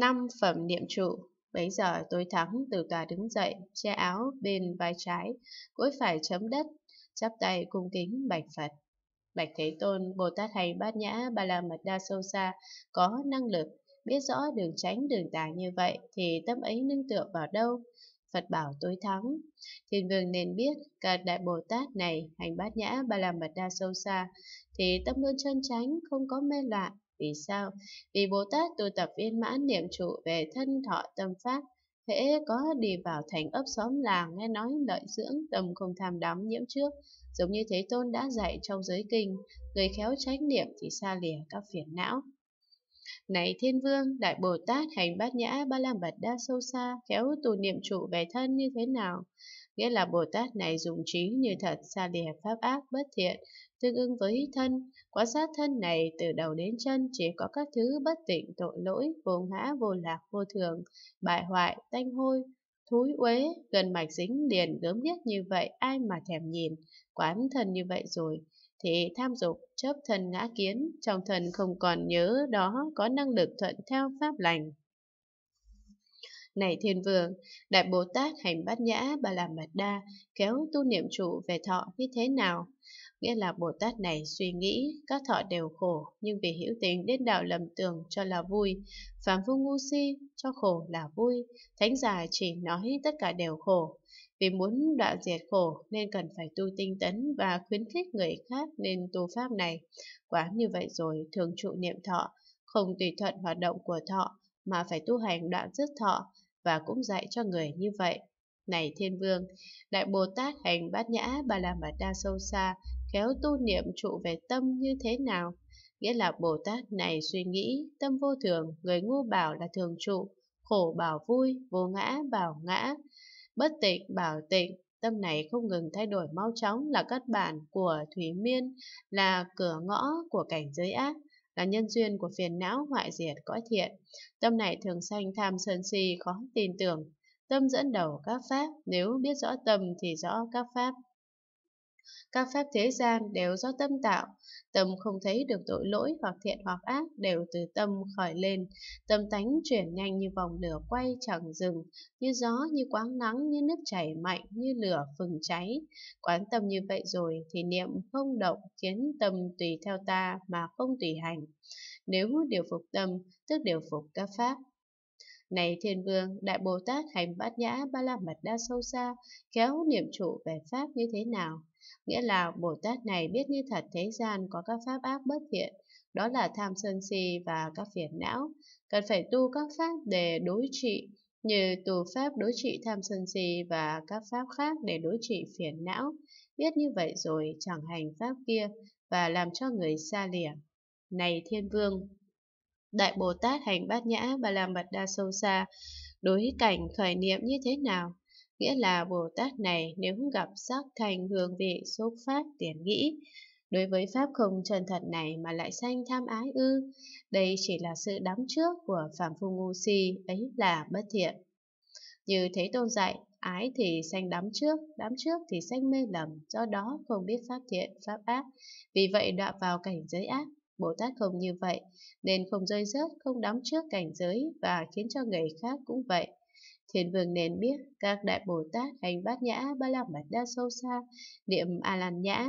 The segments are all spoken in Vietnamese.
Năm phẩm niệm trụ Bấy giờ tối thắng từ tòa đứng dậy, che áo bên vai trái, gối phải chấm đất, chắp tay cung kính bạch Phật. Bạch Thế Tôn, Bồ Tát Hay Bát Nhã, Ba La Mật Đa Sâu Xa, có năng lực, biết rõ đường tránh đường tà như vậy thì tâm ấy nương tựa vào đâu? Phật bảo tối thắng. Thiên vương nên biết, cả Đại Bồ Tát này, hành bát nhã, ba la mật đa sâu xa, thì tâm luôn chân tránh, không có mê loạn, vì sao? Vì Bồ Tát tu tập viên mãn niệm trụ về thân thọ tâm pháp, hễ có đi vào thành ấp xóm làng nghe nói lợi dưỡng tâm không tham đắm nhiễm trước, giống như Thế Tôn đã dạy trong giới kinh, người khéo tránh niệm thì xa lìa các phiền não. Này thiên vương, đại Bồ Tát hành bát nhã ba la mật đa sâu xa, khéo tù niệm trụ về thân như thế nào? Nghĩa là Bồ Tát này dùng trí như thật xa lìa pháp ác bất thiện, tương ứng với thân. quan sát thân này từ đầu đến chân chỉ có các thứ bất tịnh tội lỗi, vô ngã, vô lạc, vô thường, bại hoại, tanh hôi, thúi uế, gần mạch dính liền gớm nhất như vậy ai mà thèm nhìn, quán thân như vậy rồi thể tham dục, chấp thân ngã kiến, trong thân không còn nhớ đó có năng lực thuận theo pháp lành. Này thiên vương, Đại Bồ Tát hành bát nhã bà làm mật đa, kéo tu niệm trụ về thọ như thế nào? nghĩa là Bồ Tát này suy nghĩ, các thọ đều khổ, nhưng vì hữu tình đến đạo lầm tưởng cho là vui, phàm phu ngu si cho khổ là vui, thánh già chỉ nói tất cả đều khổ. Vì muốn đoạn diệt khổ nên cần phải tu tinh tấn và khuyến khích người khác nên tu pháp này. Quá như vậy rồi thường trụ niệm thọ, không tùy thuận hoạt động của thọ mà phải tu hành đoạn dứt thọ và cũng dạy cho người như vậy. Này Thiên Vương, Đại Bồ Tát hành bát nhã bà la mật đa sâu xa khéo tu niệm trụ về tâm như thế nào. Nghĩa là Bồ Tát này suy nghĩ, tâm vô thường, người ngu bảo là thường trụ, khổ bảo vui, vô ngã bảo ngã, bất tịnh bảo tịnh, tâm này không ngừng thay đổi mau chóng là các bản của thủy miên, là cửa ngõ của cảnh giới ác, là nhân duyên của phiền não hoại diệt cõi thiện. Tâm này thường sanh tham sân si khó tin tưởng, tâm dẫn đầu các pháp, nếu biết rõ tâm thì rõ các pháp. Các pháp thế gian đều do tâm tạo, tâm không thấy được tội lỗi hoặc thiện hoặc ác đều từ tâm khởi lên. Tâm tánh chuyển nhanh như vòng lửa quay chẳng dừng, như gió, như quáng nắng, như nước chảy mạnh, như lửa phừng cháy. Quán tâm như vậy rồi thì niệm không động khiến tâm tùy theo ta mà không tùy hành. Nếu điều phục tâm, tức điều phục các pháp. Này thiên vương, đại Bồ Tát hành bát nhã ba la mật đa sâu xa, khéo niệm trụ về Pháp như thế nào? Nghĩa là Bồ Tát này biết như thật thế gian có các pháp ác bất thiện, đó là tham sân si và các phiền não. Cần phải tu các pháp để đối trị, như tu pháp đối trị tham sân si và các pháp khác để đối trị phiền não. Biết như vậy rồi chẳng hành pháp kia và làm cho người xa lìa. Này Thiên Vương! Đại Bồ Tát hành bát nhã và làm bật đa sâu xa, đối cảnh khởi niệm như thế nào? Nghĩa là Bồ Tát này nếu gặp sắc thành hương vị xúc phát tiền nghĩ, đối với pháp không chân thật này mà lại sanh tham ái ư, đây chỉ là sự đắm trước của phạm phu ngu si, ấy là bất thiện. Như Thế Tôn dạy, ái thì sanh đắm trước, đắm trước thì sanh mê lầm, do đó không biết pháp thiện, pháp ác, vì vậy đọa vào cảnh giới ác. Bồ Tát không như vậy, nên không rơi rớt, không đắm trước cảnh giới và khiến cho người khác cũng vậy. Thiên vương nên biết, các đại Bồ Tát hành bát nhã ba la mật đa sâu xa, niệm a lan nhã,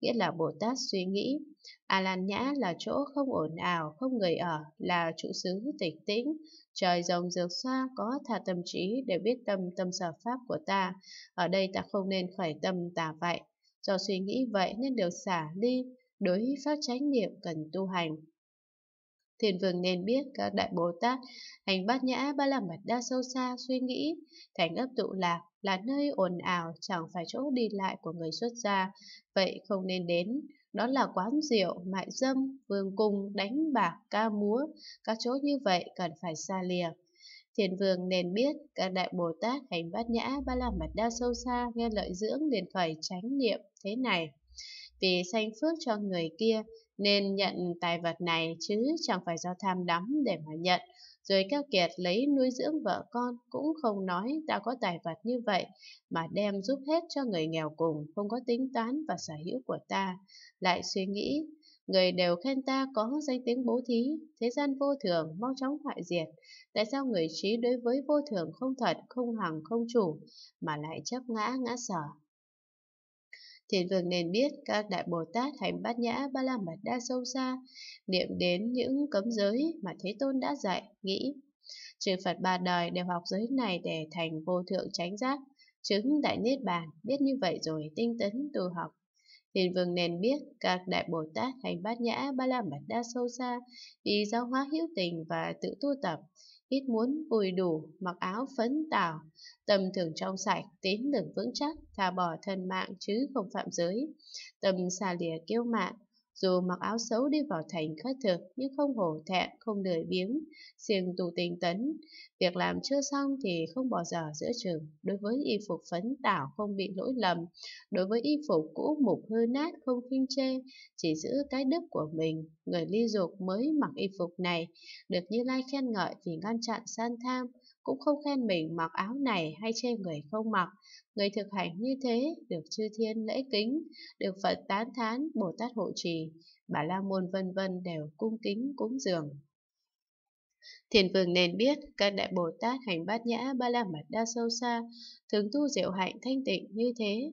nghĩa là Bồ Tát suy nghĩ. A lan nhã là chỗ không ổn ào, không người ở, là trụ xứ tịch tĩnh. Trời rồng dược xoa có thà tâm trí để biết tâm tâm sở pháp của ta. Ở đây ta không nên khởi tâm tà vậy. Do suy nghĩ vậy nên được xả ly, đối pháp chánh niệm cần tu hành thiền vương nên biết các đại Bồ Tát, hành bát nhã ba la mật đa sâu xa suy nghĩ, thành ấp tụ lạc là nơi ồn ào chẳng phải chỗ đi lại của người xuất gia, vậy không nên đến. Đó là quán rượu, mại dâm, vương cung, đánh bạc, ca múa, các chỗ như vậy cần phải xa lìa. Thiền vương nên biết các đại Bồ Tát hành bát nhã ba la mật đa sâu xa nghe lợi dưỡng liền khởi tránh niệm thế này vì sanh phước cho người kia nên nhận tài vật này chứ chẳng phải do tham đắm để mà nhận. Rồi các kiệt lấy nuôi dưỡng vợ con cũng không nói ta có tài vật như vậy mà đem giúp hết cho người nghèo cùng không có tính toán và sở hữu của ta. Lại suy nghĩ, người đều khen ta có danh tiếng bố thí, thế gian vô thường mau chóng hoại diệt. Tại sao người trí đối với vô thường không thật, không hằng, không chủ mà lại chấp ngã ngã sở Thiền vương nên biết các đại Bồ Tát hành bát nhã ba la mật đa sâu xa, niệm đến những cấm giới mà Thế Tôn đã dạy, nghĩ. Chư Phật ba đời đều học giới này để thành vô thượng chánh giác, chứng đại niết bàn, biết như vậy rồi tinh tấn tu học. Thiền vương nên biết các đại Bồ Tát hành bát nhã ba la mật đa sâu xa vì giáo hóa hữu tình và tự tu tập, ít muốn bùi đủ, mặc áo phấn tảo, tâm thường trong sạch, tín lực vững chắc, thà bỏ thân mạng chứ không phạm giới, tâm xà lìa kiêu mạn, dù mặc áo xấu đi vào thành khất thực nhưng không hổ thẹn, không lười biếng, siêng tù tinh tấn. Việc làm chưa xong thì không bỏ giờ giữa chừng, đối với y phục phấn tảo không bị lỗi lầm, đối với y phục cũ mục hư nát không khinh chê, chỉ giữ cái đức của mình, người ly dục mới mặc y phục này, được Như Lai khen ngợi thì ngăn chặn san tham, cũng không khen mình mặc áo này hay chê người không mặc. Người thực hành như thế được chư thiên lễ kính, được Phật tán thán, Bồ Tát hộ trì, Bà La Môn vân vân đều cung kính cúng dường. Thiền vương nên biết các đại Bồ Tát hành bát nhã ba la mật đa sâu xa, thường tu diệu hạnh thanh tịnh như thế.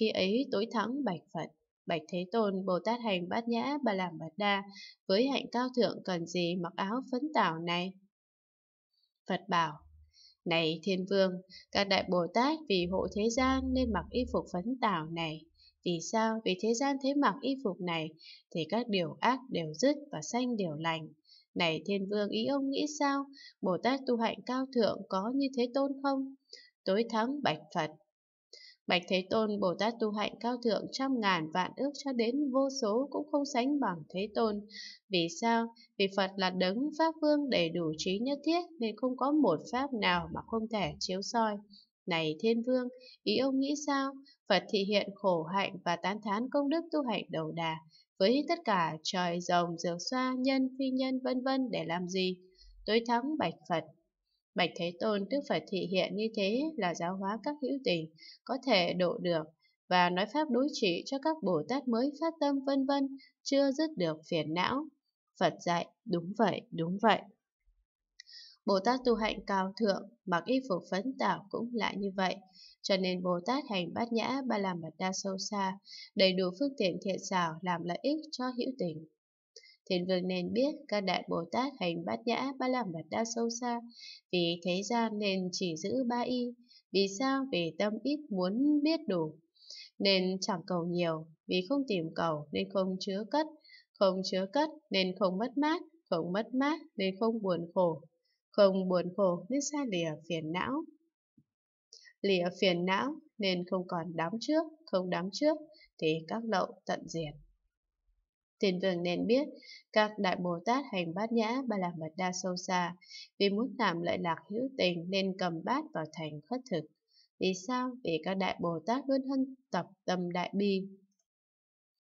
Khi ấy tối thắng bạch Phật, bạch Thế Tôn Bồ Tát hành bát nhã ba la mật đa, với hạnh cao thượng cần gì mặc áo phấn tảo này? Phật bảo, này thiên vương, các đại Bồ Tát vì hộ thế gian nên mặc y phục phấn tảo này. Vì sao? Vì thế gian thế mặc y phục này thì các điều ác đều dứt và sanh điều lành. Này thiên vương ý ông nghĩ sao? Bồ Tát tu hạnh cao thượng có như thế tôn không? Tối thắng bạch Phật, Bạch Thế Tôn Bồ Tát tu hạnh cao thượng trăm ngàn vạn ước cho đến vô số cũng không sánh bằng Thế Tôn. Vì sao? Vì Phật là đấng Pháp Vương đầy đủ trí nhất thiết nên không có một Pháp nào mà không thể chiếu soi. Này Thiên Vương, ý ông nghĩ sao? Phật thị hiện khổ hạnh và tán thán công đức tu hạnh đầu đà với tất cả trời rồng, dược xoa, nhân, phi nhân vân vân để làm gì? Tối thắng bạch Phật, Bạch Thế Tôn tức phải thị hiện như thế là giáo hóa các hữu tình, có thể độ được, và nói pháp đối trị cho các Bồ Tát mới phát tâm vân vân, chưa dứt được phiền não. Phật dạy, đúng vậy, đúng vậy. Bồ Tát tu hạnh cao thượng, mặc y phục phấn tảo cũng lại như vậy. Cho nên Bồ Tát hành bát nhã ba la mật đa sâu xa, đầy đủ phương tiện thiện xảo làm lợi ích cho hữu tình. Thiên vương nên biết các đại Bồ Tát hành bát nhã ba la mật đa sâu xa, vì thế gian nên chỉ giữ ba y, vì sao vì tâm ít muốn biết đủ, nên chẳng cầu nhiều, vì không tìm cầu nên không chứa cất, không chứa cất nên không mất mát, không mất mát nên không buồn khổ, không buồn khổ nên xa lìa phiền não. Lìa phiền não nên không còn đám trước, không đám trước thì các lậu tận diệt. Thiền đường nên biết, các đại Bồ Tát hành bát nhã ba la mật đa sâu xa, vì muốn làm lợi lạc hữu tình nên cầm bát vào thành khất thực. Vì sao? Vì các đại Bồ Tát luôn hân tập tâm đại bi,